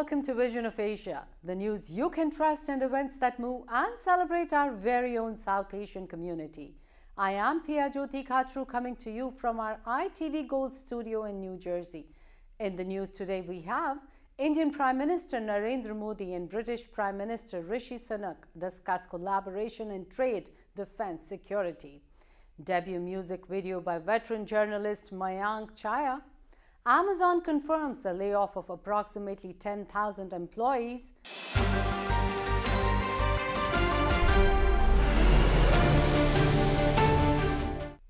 welcome to Vision of Asia, the news you can trust and events that move and celebrate our very own South Asian community. I am Pia Jyoti Khatru coming to you from our ITV Gold studio in New Jersey. In the news today we have Indian Prime Minister Narendra Modi and British Prime Minister Rishi Sunak discuss collaboration in trade, defense, security. Debut music video by veteran journalist Mayank Chaya Amazon confirms the layoff of approximately 10,000 employees.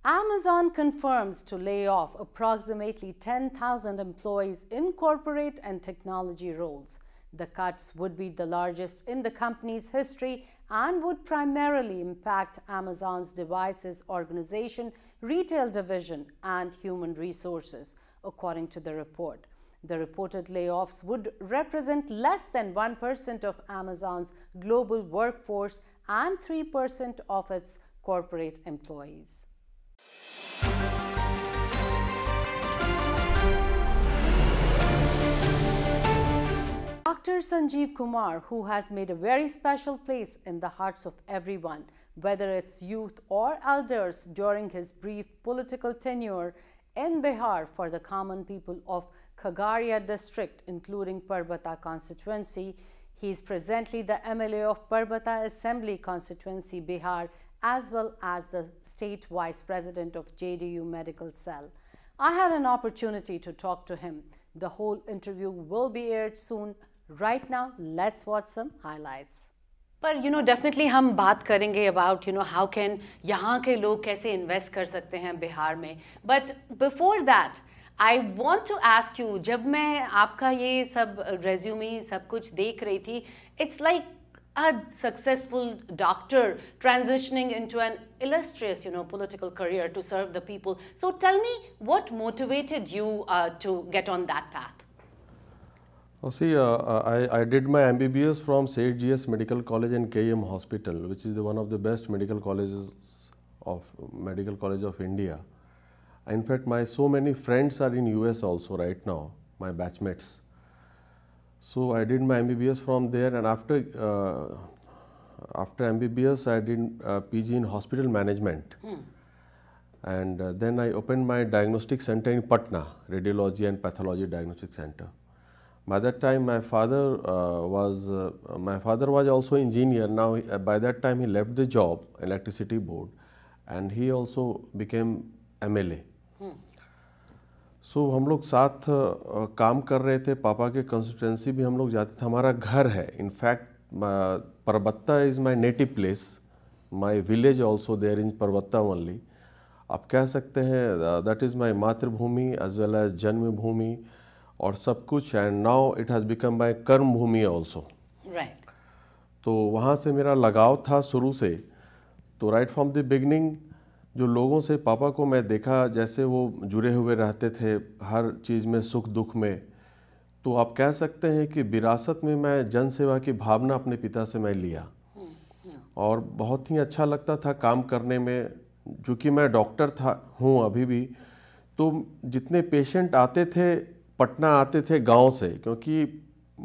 Amazon confirms to lay off approximately 10,000 employees in corporate and technology roles. The cuts would be the largest in the company's history and would primarily impact Amazon's devices organization, retail division, and human resources according to the report. The reported layoffs would represent less than 1% of Amazon's global workforce and 3% of its corporate employees. Dr. Sanjeev Kumar, who has made a very special place in the hearts of everyone, whether it's youth or elders during his brief political tenure, in Bihar for the common people of Kagaria district, including Parbata constituency. He is presently the MLA of Parbata Assembly constituency, Bihar, as well as the state vice president of JDU Medical Cell. I had an opportunity to talk to him. The whole interview will be aired soon. Right now, let's watch some highlights. पर you know definitely हम बात करेंगे about you know how can यहाँ के लोग कैसे invest कर सकते हैं बिहार में but before that I want to ask you जब मैं आपका ये सब रेज्यूमे सब कुछ देख रही थी it's like a successful doctor transitioning into an illustrious you know political career to serve the people so tell me what motivated you to get on that path see, uh, uh, I, I, did my MBBS from Sage GS Medical College and KM Hospital, which is the one of the best medical colleges of Medical College of India. In fact, my so many friends are in US also right now, my batchmates. So I did my MBBS from there, and after uh, after MBBS, I did uh, PG in hospital management. Hmm. And uh, then I opened my diagnostic center in Patna, radiology and pathology diagnostic center. by that time my father uh, was uh, my father was also engineer now uh, by that time he left the job electricity board and he also became MLA so so, हम लोग साथ आ, काम कर रहे थे पापा के constituency भी हम लोग जाते थे हमारा घर है in fact Parbatta is my native place my village also there in Parbatta only आप कह सकते हैं दैट इज़ माय मातृभूमि एज वेल एज जन्मभूमि और सब कुछ and now it has become my कर्म भूमि ऑल्सो तो वहाँ से मेरा लगाव था शुरू से तो राइट फ्रॉम द बिगनिंग जो लोगों से पापा को मैं देखा जैसे वो जुड़े हुए रहते थे हर चीज़ में सुख दुख में तो आप कह सकते हैं कि विरासत में मैं जन सेवा की भावना अपने पिता से मैं लिया हम्म, हम्म। और बहुत ही अच्छा लगता था काम करने में चूँकि मैं डॉक्टर था हूँ अभी भी तो जितने पेशेंट आते थे पटना आते थे गांव से क्योंकि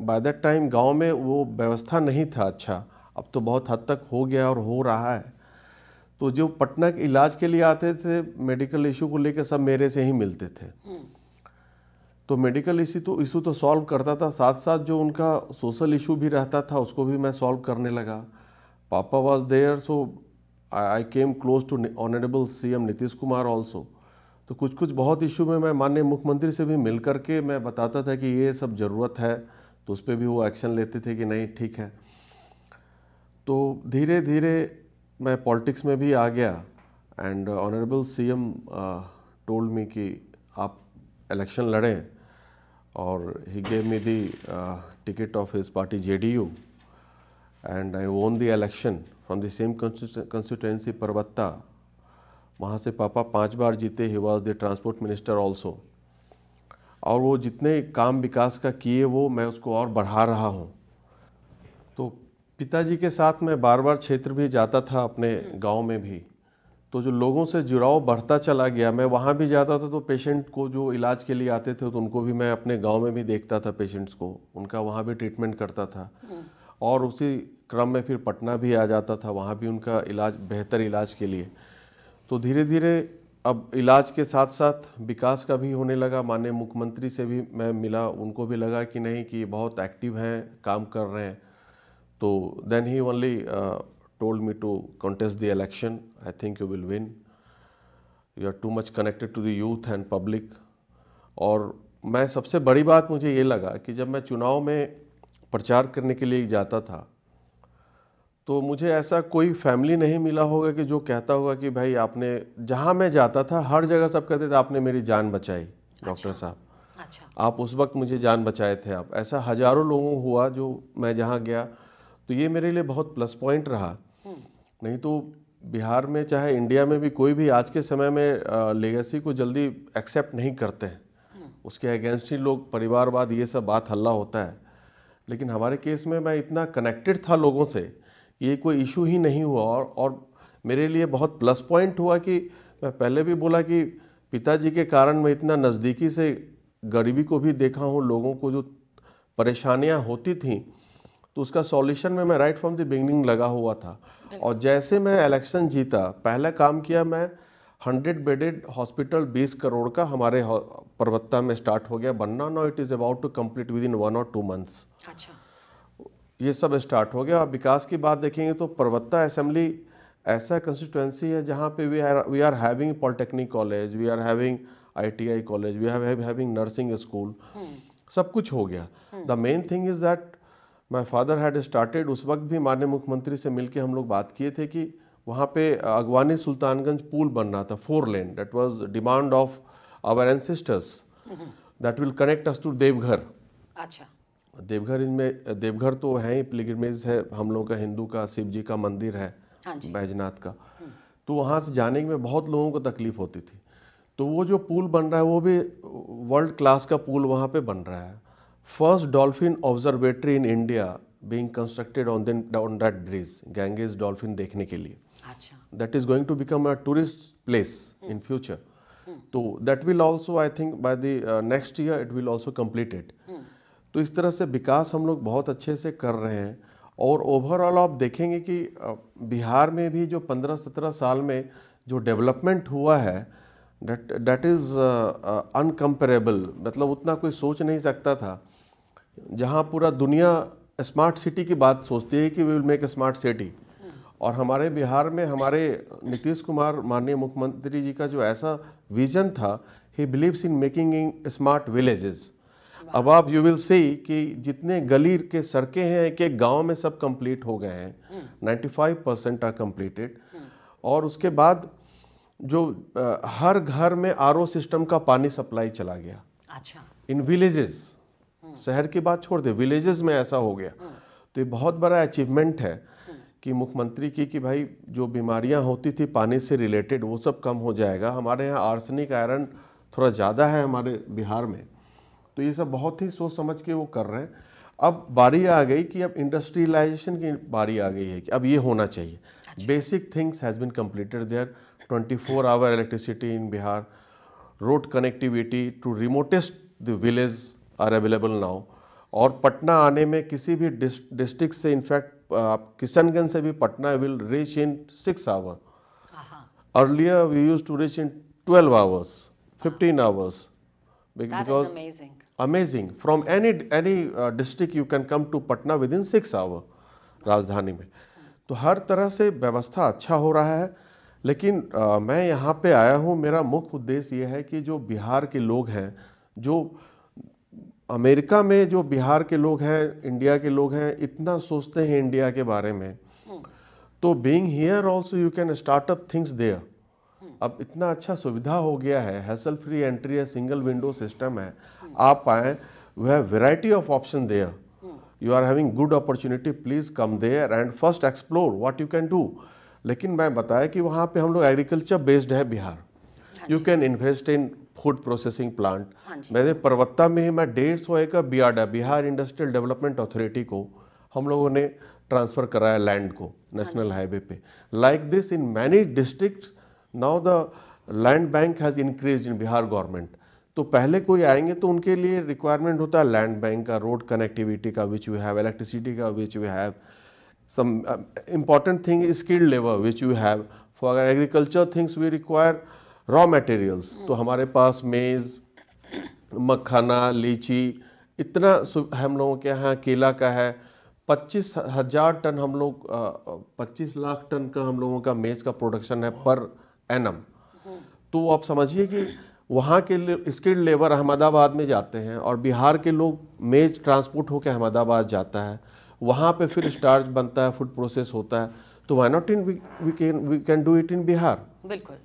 बाय दैट टाइम गांव में वो व्यवस्था नहीं था अच्छा अब तो बहुत हद तक हो गया और हो रहा है तो जो पटना के इलाज के लिए आते थे मेडिकल इशू को लेकर सब मेरे से ही मिलते थे हम्म। तो मेडिकल इशू तो इशू तो सॉल्व करता था साथ साथ जो उनका सोशल इशू भी रहता था उसको भी मैं सॉल्व करने लगा पापा was there so I came close to honourable C M Nitish Kumar also तो कुछ कुछ बहुत इशू में मैं माननीय मुख्यमंत्री से भी मिल कर के मैं बताता था कि ये सब ज़रूरत है तो उस पर भी वो एक्शन लेते थे कि नहीं ठीक है तो धीरे धीरे मैं पॉलिटिक्स में भी आ गया and honourable C M told me कि आप इलेक्शन लड़ें और he gave me the ticket of his party J D U and I won the election from the same constituency Parbatta वहाँ से पापा पांच बार जीते he was the transport minister also और वो जितने काम विकास का किए वो मैं उसको और बढ़ा रहा हूँ तो पिताजी के साथ मैं बार बार क्षेत्र भी जाता था अपने गांव में भी तो जो लोगों से जुड़ाव बढ़ता चला गया मैं वहाँ भी जाता था तो पेशेंट को जो इलाज के लिए आते थे तो उनको भी मैं अपने गांव में भी देखता था पेशेंट्स को उनका वहाँ भी ट्रीटमेंट करता था और उसी क्रम में फिर पटना भी आ जाता था वहाँ भी उनका इलाज बेहतर इलाज के लिए तो धीरे धीरे अब इलाज के साथ साथ विकास का भी होने लगा माननीय मुख्यमंत्री से भी मैं मिला उनको भी लगा कि नहीं कि बहुत एक्टिव हैं काम कर रहे हैं तो then he only told me to contest the election I think you will win you are too much connected to the youth and public और मैं सबसे बड़ी बात मुझे ये लगा कि जब मैं चुनाव में प्रचार करने के लिए जाता था तो मुझे ऐसा कोई फैमिली नहीं मिला होगा कि जो कहता होगा कि भाई आपने जहाँ मैं जाता था हर जगह सब कहते थे आपने मेरी जान बचाई अच्छा, डॉक्टर साहब अच्छा। आप उस वक्त मुझे जान बचाए थे आप ऐसा हजारों लोगों हुआ जो मैं जहाँ गया तो ये मेरे लिए बहुत प्लस पॉइंट रहा हम्म। नहीं तो बिहार में चाहे इंडिया में भी कोई भी आज के समय में लेगेसी को जल्दी एक्सेप्ट नहीं करते हैं हम्म। उसके अगेंस्ट ही लोग परिवारवाद ये सब बात हल्ला होता है लेकिन हमारे केस में मैं इतना कनेक्टेड था लोगों से ये कोई इशू ही नहीं हुआ और और मेरे लिए बहुत प्लस पॉइंट हुआ कि मैं पहले भी बोला कि पिताजी के कारण मैं इतना नज़दीकी से गरीबी को भी देखा हूँ लोगों को जो परेशानियाँ होती थी तो उसका सॉल्यूशन में मैं राइट फ्रॉम द बिगनिंग लगा हुआ था और जैसे मैं इलेक्शन जीता पहला काम किया मैं हंड्रेड बेडेड हॉस्पिटल बीस करोड़ का हमारे पर्वत्ता में स्टार्ट हो गया बनना no it is about to complete within one और टू मंथ्स अच्छा ये सब स्टार्ट हो गया और विकास की बात देखेंगे तो पर्वत्ता असेंबली ऐसा कंस्टिट्यूंसी है जहाँ पे we are we are having polytechnic college we are having ITI college we are having nursing school सब कुछ हो गया the main thing is that my father had started उस वक्त भी माननीय मुख्यमंत्री से मिलके हम लोग बात किए थे कि वहाँ पे अगवानी सुल्तानगंज पुल बन रहा था four lane that was demand of our ancestors that will connect us to Deoghar अच्छा देवघर इनमें देवघर तो है ही पिलग्रिमेज है हम लोगों का हिंदू का शिव जी का मंदिर है हाँ बैजनाथ का हम्म। तो वहाँ से जाने में बहुत लोगों को तकलीफ होती थी तो वो जो पुल बन रहा है वो भी वर्ल्ड क्लास का पुल वहाँ पे बन रहा है first dolphin observatory in India being constructed on on that bridge Ganges dolphin देखने के लिए that is going to become a tourist place in future तो that will also I think by the next year it will also completed तो इस तरह से विकास हम लोग बहुत अच्छे से कर रहे हैं और ओवरऑल आप देखेंगे कि बिहार में भी जो 15-17 साल में जो डेवलपमेंट हुआ है डेट इज़ अनकम्पेरेबल मतलब उतना कोई सोच नहीं सकता था जहाँ पूरा दुनिया स्मार्ट सिटी की बात सोचती है कि we will make a smart city और हमारे बिहार में हमारे नीतीश कुमार माननीय मुख्यमंत्री जी का जो ऐसा विज़न था ही believes in making in smart villages अब आप यू विल सी कि जितने गली के सड़कें हैं एक एक गांव में सब कंप्लीट हो गए हैं 95 परसेंट आर कंप्लीटेड और उसके बाद जो आ, हर घर में आर सिस्टम का पानी सप्लाई चला गया अच्छा इन विलेजेस हम्म। शहर की बात छोड़ दे विलेजेस में ऐसा हो गया हम्म। तो ये बहुत बड़ा अचीवमेंट है हम्म। कि मुख्यमंत्री की कि भाई जो बीमारियां होती थी पानी से रिलेटेड वो सब कम हो जाएगा हमारे यहाँ आर्सनिक आयरन थोड़ा ज़्यादा है हमारे बिहार में तो ये सब बहुत ही सोच समझ के वो कर रहे हैं अब बारी आ गई कि अब इंडस्ट्रियलाइजेशन की बारी आ गई है कि अब ये होना चाहिए basic things has been completed there 24 hour electricity in Bihar road connectivity to remotest the village are available now और पटना आने में किसी भी डिस्ट्रिक्ट से इनफैक्ट आप किशनगंज से भी Patna will reach in six hour earlier we use to reach in twelve hours fifteen hours because amazing from any any district you can come to Patna within six hour राजधानी में तो हर तरह से व्यवस्था अच्छा हो रहा है लेकिन आ, uh, मैं यहाँ पे आया हूँ मेरा मुख्य उद्देश्य ये है कि जो बिहार के लोग हैं जो अमेरिका में जो बिहार के लोग हैं इंडिया के लोग हैं इतना सोचते हैं इंडिया के बारे में हम्म। तो being here also you can startup things there अब इतना अच्छा सुविधा हो गया है हैसल फ्री एंट्री है सिंगल विंडो सिस्टम है आप आए we have variety of option there you are having good opportunity please come there and first explore what you can do लेकिन मैं बताया कि वहाँ पर हम लोग एग्रीकल्चर बेस्ड है Bihar you can invest in food processing plant मैंने परवत्ता में ही मैं डेढ़ सौ एकड़ डा बिहार इंडस्ट्रियल डेवलपमेंट अथॉरिटी को हम लोगों ने ट्रांसफ़र कराया लैंड को नेशनल हाईवे पे like this in many districts now the land bank has increase in Bihar government तो पहले कोई आएंगे तो उनके लिए रिक्वायरमेंट होता है लैंड बैंक का रोड कनेक्टिविटी का विच यू हैव इलेक्ट्रिसिटी का which you have some important thing skilled labour which you have for agriculture things we require raw materials तो हमारे पास मेज़ मखाना लीची इतना हम लोगों के यहाँ केला का है पच्चीस हज़ार टन हम लोग uh, uh, पच्चीस लाख टन का हम लोगों का मेज़ का प्रोडक्शन है पर एनम तो आप समझिए कि वहाँ के स्किल्ड लेबर अहमदाबाद में जाते हैं और बिहार के लोग मेज ट्रांसपोर्ट होकर अहमदाबाद जाता है वहाँ पे फिर स्टार्च बनता है फूड प्रोसेस होता है तो why not in we can we can do it in Bihar बिल्कुल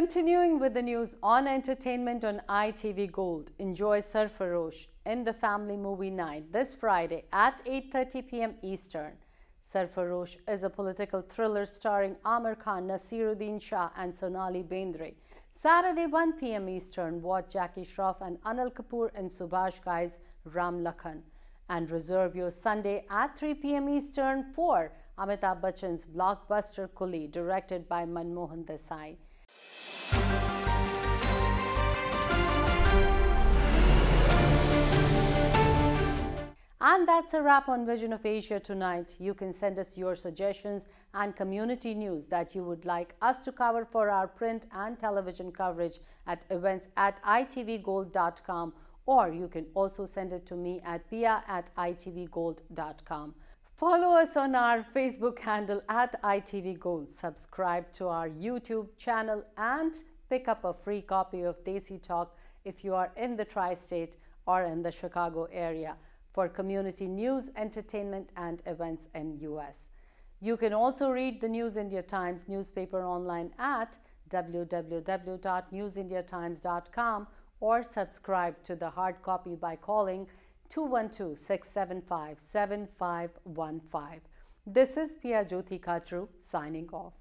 Continuing with the news on entertainment on ITV Gold, enjoy Sarfarosh in the family movie night this Friday at 8.30 p.m. Eastern. Sarfarosh is a political thriller starring Amar Khan, Nasiruddin Shah and Sonali Bendre. Saturday 1 p.m. Eastern, watch Jackie Shroff and Anil Kapoor in Subhash Guy's Ram Lakhan. And reserve your Sunday at 3 p.m. Eastern for Amitabh Bachchan's blockbuster Kuli, directed by Manmohan Desai. And that's a wrap on Vision of Asia tonight. You can send us your suggestions and community news that you would like us to cover for our print and television coverage at events at itvgold.com or you can also send it to me at pia at itvgold.com. Follow us on our Facebook handle at ITV Gold. Subscribe to our YouTube channel and pick up a free copy of Desi Talk if you are in the tri-state or in the Chicago area for community news, entertainment and events in US. You can also read the News India Times newspaper online at www.newsindiatimes.com or subscribe to the hard copy by calling 212 675 7515. This is Pia Jyoti Khatru signing off.